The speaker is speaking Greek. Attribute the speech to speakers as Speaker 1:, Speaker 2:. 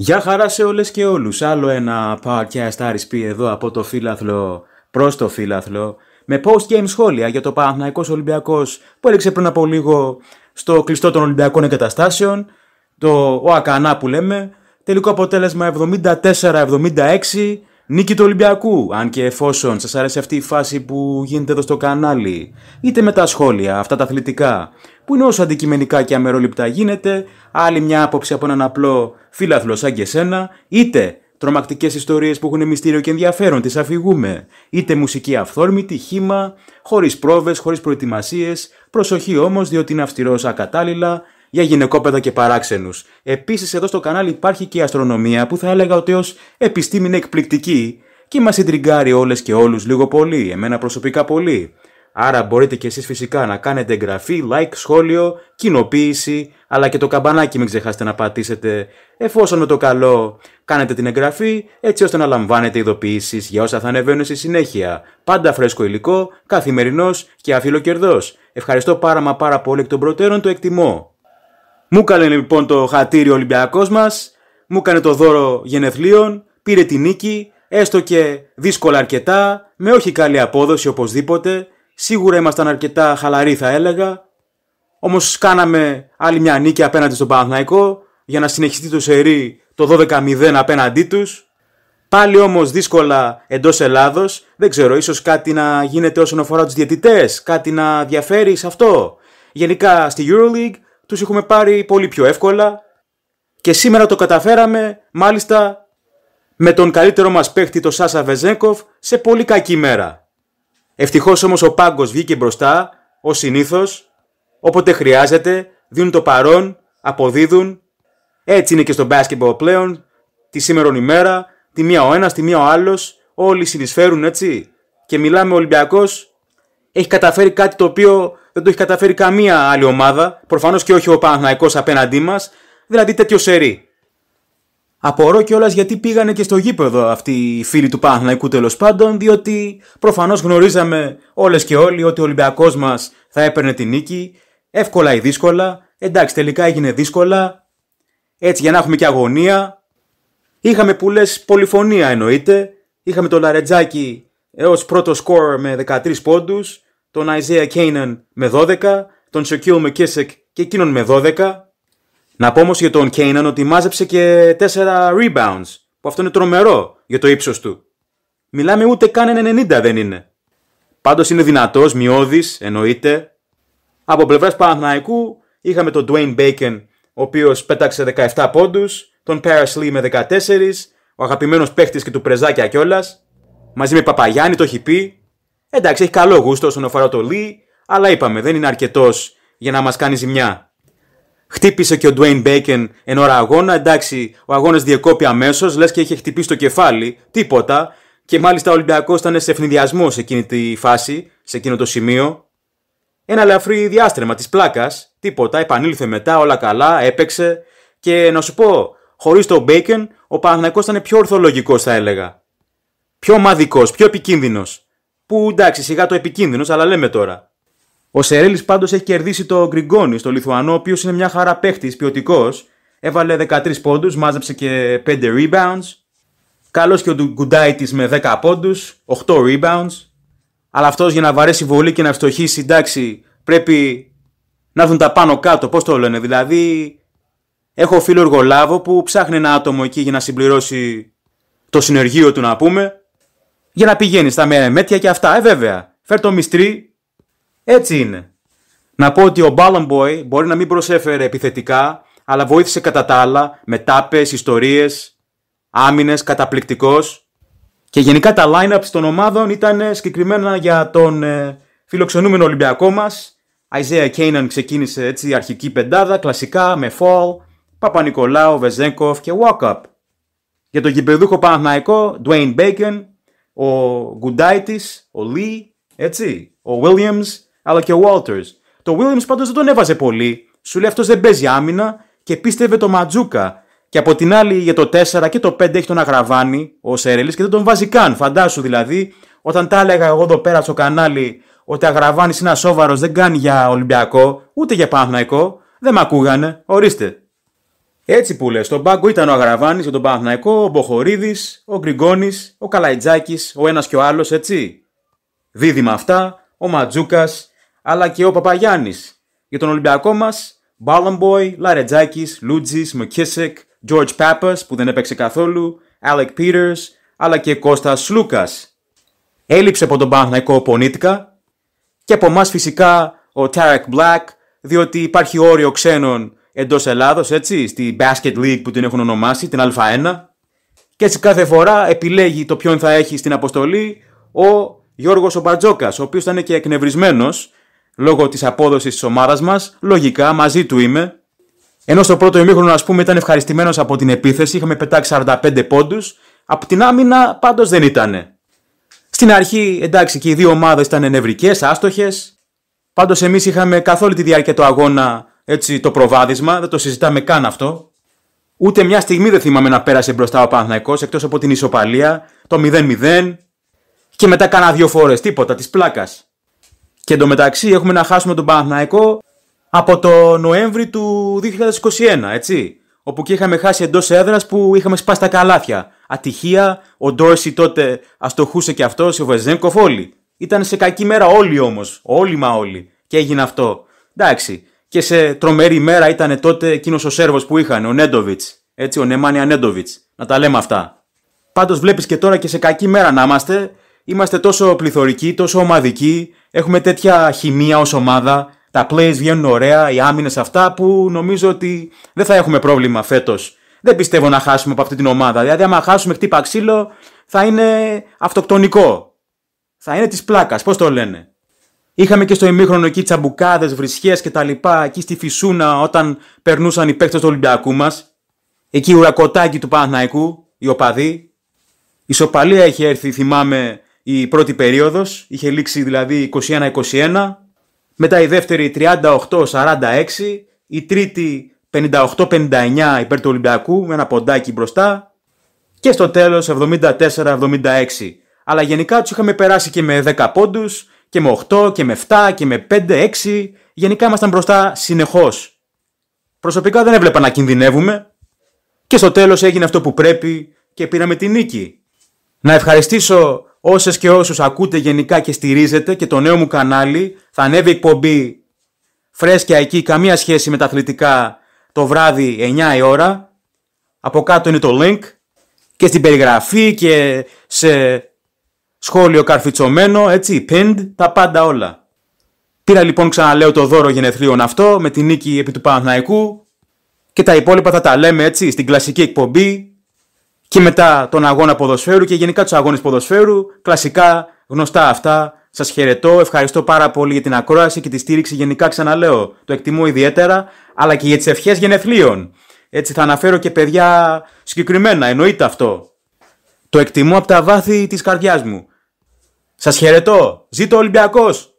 Speaker 1: Γεια χαρά σε όλες και όλους. Άλλο ένα podcast RSP εδώ από το φύλαθλο προς το φύλαθλο με post-game σχόλια για το Παναθηναϊκός Ολυμπιακός που έλεξε πριν από λίγο στο κλειστό των Ολυμπιακών Εγκαταστάσεων το ΟΑΚΑΝΑ που λέμε τελικό αποτέλεσμα 74-76 Νίκη του Ολυμπιακού, αν και εφόσον σας αρέσει αυτή η φάση που γίνεται εδώ στο κανάλι, είτε με τα σχόλια, αυτά τα αθλητικά, που είναι όσο αντικειμενικά και αμερόληπτα γίνεται, άλλη μια άποψη από έναν απλό φίλαθλο σαν και σένα, είτε τρομακτικές ιστορίες που έχουν μυστήριο και ενδιαφέρον, τις αφηγούμε, είτε μουσική αυθόρμητη, χήμα, χωρίς πρόβες, χωρίς προετοιμασίες, προσοχή όμως διότι είναι αυστηρός ακατάλληλα, για γυναικόπαιδα και παράξενους. Επίσης, εδώ στο κανάλι υπάρχει και η αστρονομία που θα έλεγα ότι ως επιστήμη είναι εκπληκτική και μας συντριγκάρει όλες και όλους λίγο πολύ, εμένα προσωπικά πολύ. Άρα μπορείτε και εσείς φυσικά να κάνετε εγγραφή, like, σχόλιο, κοινοποίηση, αλλά και το καμπανάκι μην ξεχάσετε να πατήσετε εφόσον με το καλό κάνετε την εγγραφή, έτσι ώστε να λαμβάνετε ειδοποιήσεις για όσα θα ανεβαίνουν στη συνέχεια. Πάντα φρέσκο υλικό, καθημερινός και αφιλοκερδός. Ευχαριστώ πάρα μα πάρα πολύ εκ των προτέρων, το εκτιμώ. Μου έκανε λοιπόν το χατήρι ο Ολυμπιακός μας, μου έκανε το δώρο γενεθλίων, πήρε τη νίκη, έστω και δύσκολα αρκετά, με όχι καλή απόδοση οπωσδήποτε. Σίγουρα ήμασταν αρκετά χαλαροί θα έλεγα. Όμως κάναμε άλλη μια νίκη απέναντι στον Παναθναϊκό για να συνεχιστεί το σερί το 12-0 απέναντί τους. Πάλι όμως δύσκολα εντός Ελλάδος. Δεν ξέρω, ίσως κάτι να γίνεται όσον αφορά τους διαιτητές, κάτι να διαφέρει σε αυτό. Γενικά στη Euroleague τους έχουμε πάρει πολύ πιο εύκολα και σήμερα το καταφέραμε μάλιστα με τον καλύτερο μας παίχτη το Σάσα Βεζέγκοφ σε πολύ κακή μέρα. Ευτυχώς όμως ο Πάγκος βγήκε μπροστά, ο συνήθως, όποτε χρειάζεται, δίνουν το παρόν, αποδίδουν. Έτσι είναι και στο basketball πλέον, τη σήμερον ημέρα, τη μία ο ένας, τη μία ο άλλος, όλοι συνεισφέρουν έτσι. Και μιλάμε Ολυμπιακός έχει καταφέρει κάτι το οποίο δεν το έχει καταφέρει καμία άλλη ομάδα. Προφανώς και όχι ο Παναθναϊκό απέναντί μας. Δηλαδή τέτοιο σερί. Απορώ κιόλας γιατί πήγανε και στο γήπεδο αυτοί οι φίλοι του Παναθναϊκού τέλος πάντων, διότι προφανώς γνωρίζαμε όλες και όλοι ότι ο Ολυμπιακός μας θα έπαιρνε την νίκη, εύκολα ή δύσκολα. Εντάξει, τελικά έγινε δύσκολα. Έτσι για να έχουμε και αγωνία. Είχαμε που λε πολυφωνία εννοείται. Είχαμε το Λαρετζάκι έως πρώτο σκόρ με 13 πόντους, τον Isaiah Kanan με 12, τον Shaquille McKissick και εκείνον με 12. Να πω όμως για τον Kanan ότι μάζεψε και 4 rebounds, που αυτό είναι τρομερό για το ύψος του. Μιλάμε ούτε καν 90 δεν είναι. Πάντως είναι δυνατός, μειώδης, εννοείται. Από πλευράς Παναθηναϊκού είχαμε τον Dwayne Bacon, ο οποίος πέταξε 17 πόντους, τον Paris Lee με 14, ο αγαπημένος παίχτης και του Πρεζάκια κιόλας, Μαζί με Παπαγιάννη το έχει πει. Εντάξει, έχει καλό γούστο όσον αφορά το Λί, αλλά είπαμε δεν είναι αρκετός για να μας κάνει ζημιά. Χτύπησε και ο Dwayne Bacon εν ώρα αγώνα. Εντάξει, ο αγώνας διεκόπη αμέσως, λες και είχε χτυπήσει το κεφάλι. Τίποτα. Και μάλιστα ο Ολυμπιακός ήταν σε ευνηδιασμό σε εκείνη τη φάση, σε εκείνο το σημείο. Ένα ελαφρύ διάστρεμα της πλάκας. Τίποτα. Επανήλθε μετά, όλα καλά, έπαιξε. Και να σου πω, χωρίς τον Μπέικεν, ο Παναθηναϊκός ήταν πιο ορθολογικός, θα έλεγα πιο ομαδικό, πιο επικίνδυνος. Που εντάξει, σιγά το επικίνδυνος, αλλά λέμε τώρα. Ο Σερέλης πάντως έχει κερδίσει το Γκριγκόνη, στο Λιθουανό, ο οποίος είναι μια χαρά παίχτης, ποιοτικός. Έβαλε 13 πόντους, μάζεψε και 5 rebounds. Καλός και ο Γκουντάιτης με 10 πόντου, 8 rebounds. Αλλά αυτός για να βαρέσει βολή και να ευστοχήσει, εντάξει, πρέπει να έρθουν τα πάνω κάτω. Πώς το λένε, δηλαδή. Έχω φίλο εργολάβο που ψάχνει ένα άτομο εκεί για να συμπληρώσει το συνεργείο του, να πούμε για να πηγαίνεις στα μέτια και αυτά. Ε, βέβαια. Φέρ το μυστρή. Έτσι είναι. Να πω ότι ο Ballon μπορεί να μην προσέφερε επιθετικά, αλλά βοήθησε κατά τα άλλα με τάπες, ιστορίες, άμυνες, καταπληκτικός. Και γενικά τα line-ups των ομάδων ήταν ε, συγκεκριμένα για τον ε, φιλοξενούμενο Ολυμπιακό μας. Isaiah Kanan ξεκίνησε έτσι αρχική πεντάδα, κλασικά με Fall, Παπα-Νικολάου, Βεζέγκοφ και Up Για τον κυπεδούχο Παναθναϊκό, Dwayne Bacon, ο Γκουντάιτης, ο Λί, έτσι, ο Williams, αλλά και ο Walters. Το Williams πάντως δεν τον έβαζε πολύ. Σου λέει αυτός δεν παίζει άμυνα και πίστευε το Ματζούκα. Και από την άλλη για το 4 και το 5 έχει τον αγραβάνει ο Σέρελης και δεν τον βάζει καν. Φαντάσου δηλαδή, όταν τα έλεγα εγώ εδώ πέρα στο κανάλι ότι αγραβάνει είναι σόβαρος δεν κάνει για Ολυμπιακό, ούτε για Παναθηναϊκό, δεν με ακούγανε. Ορίστε, έτσι που λες, στον πάγκο ήταν ο Αγραβάνης για τον Παναθναϊκό, ο Μποχορίδης, ο Γκριγκόνης, ο Καλαϊτζάκης, ο ένας και ο άλλος, έτσι. Δίδυμα αυτά, ο Ματζούκας, αλλά και ο Παπαγιάννης. Για τον Ολυμπιακό μας, Μπάλαμπόι, Λαρετζάκης, Λούτζης, Μοκίσεκ, George Πάπα που δεν έπαιξε καθόλου, Αλέκ Peters, αλλά και Κώστας Σλούκα. Έλειψε από τον Παναθναϊκό ο Πονίτικα και από εμάς φυσικά ο Τάρακ Μπλακ, διότι υπάρχει όριο ξένων εντός Ελλάδος, έτσι, στη Basket League που την έχουν ονομάσει, την Α1. Και έτσι κάθε φορά επιλέγει το ποιον θα έχει στην αποστολή ο Γιώργος Ομπατζόκα, ο οποίος ήταν και εκνευρισμένος λόγω της απόδοσης της ομάδας μας, λογικά μαζί του είμαι. Ενώ στο πρώτο ημίχρονο ας πούμε ήταν ευχαριστημένος από την επίθεση, είχαμε πετάξει 45 πόντου, από την άμυνα πάντως δεν ήταν. Στην αρχή εντάξει και οι δύο ομάδες ήταν νευρικές, άστοχες. Πάντως, εμείς είχαμε καθ' όλη τη διάρκεια του αγώνα έτσι, το προβάδισμα, δεν το συζητάμε καν αυτό. Ούτε μια στιγμή δεν θυμάμαι να πέρασε μπροστά ο Παναθναϊκό εκτός από την ισοπαλία, το 0-0 και μετά κάνα δύο φορές, τίποτα, της πλάκας. Και εντωμεταξύ έχουμε να χάσουμε τον Παναθναϊκό από το Νοέμβρη του 2021, έτσι. Όπου και είχαμε χάσει εντός έδρας που είχαμε σπάσει τα καλάθια. Ατυχία, ο Ντόρση τότε αστοχούσε και αυτός, ο Βεζένκοφ, όλοι. Ήταν σε κακή μέρα όλοι όμως. Όλοι μα όλοι. Και έγινε αυτό. Εντάξει και σε τρομερή μέρα ήταν τότε εκείνος ο Σέρβος που είχαν, ο Νέντοβιτ. Έτσι, ο Νεμάνια Νέντοβιτ. Να τα λέμε αυτά. Πάντως βλέπεις και τώρα και σε κακή μέρα να είμαστε. Είμαστε τόσο πληθωρικοί, τόσο ομαδικοί. Έχουμε τέτοια χημεία ως ομάδα. Τα plays βγαίνουν ωραία, οι άμυνες αυτά που νομίζω ότι δεν θα έχουμε πρόβλημα φέτος. Δεν πιστεύω να χάσουμε από αυτή την ομάδα. Δηλαδή, άμα χάσουμε χτύπα ξύλο, θα είναι αυτοκτονικό. Θα είναι της πλάκας. Πώς το λένε. Είχαμε και στο ημίχρονο εκεί τσαμπουκάδες, βρυσιέ κτλ. Εκεί στη Φυσούνα όταν περνούσαν οι παίκτες του Ολυμπιακού μας. Εκεί ουρακοτάκι του Παναθναϊκού, οι οπαδοί. Η σοπαλία είχε έρθει, θυμάμαι, η πρώτη περίοδος. Είχε λήξει δηλαδή 21-21. Μετά η δεύτερη 38-46. Η τρίτη 58-59 υπέρ του Ολυμπιακού με ένα ποντάκι μπροστά και στο τέλος 74-76. Αλλά γενικά τους είχαμε περάσει και με 10 πόντους και με 8 και με 7 και με 5, 6. Γενικά ήμασταν μπροστά συνεχώς. Προσωπικά δεν έβλεπα να κινδυνεύουμε. Και στο τέλος έγινε αυτό που πρέπει και πήραμε τη νίκη. Να ευχαριστήσω όσες και όσους ακούτε γενικά και στηρίζετε και το νέο μου κανάλι. Θα ανέβει εκπομπή φρέσκια εκεί, καμία σχέση με τα αθλητικά το βράδυ 9 η ώρα. Από κάτω είναι το link και στην περιγραφή και σε Σχόλιο καρφιτσωμένο, έτσι, pinned, τα πάντα όλα. Πήρα λοιπόν ξαναλέω το δώρο γενεθλίων αυτό με τη νίκη επί του Παναθναϊκού και τα υπόλοιπα θα τα λέμε έτσι στην κλασική εκπομπή και μετά τον αγώνα ποδοσφαίρου και γενικά τους αγώνες ποδοσφαίρου. Κλασικά γνωστά αυτά. Σας χαιρετώ, ευχαριστώ πάρα πολύ για την ακρόαση και τη στήριξη γενικά ξαναλέω. Το εκτιμώ ιδιαίτερα, αλλά και για τις ευχές γενεθλίων. Έτσι θα αναφέρω και παιδιά συγκεκριμένα, εννοείται αυτό. Το εκτιμώ από τα βάθη της καρδιάς μου. Σας χαιρετώ. Ζήτω Ολυμπιακός.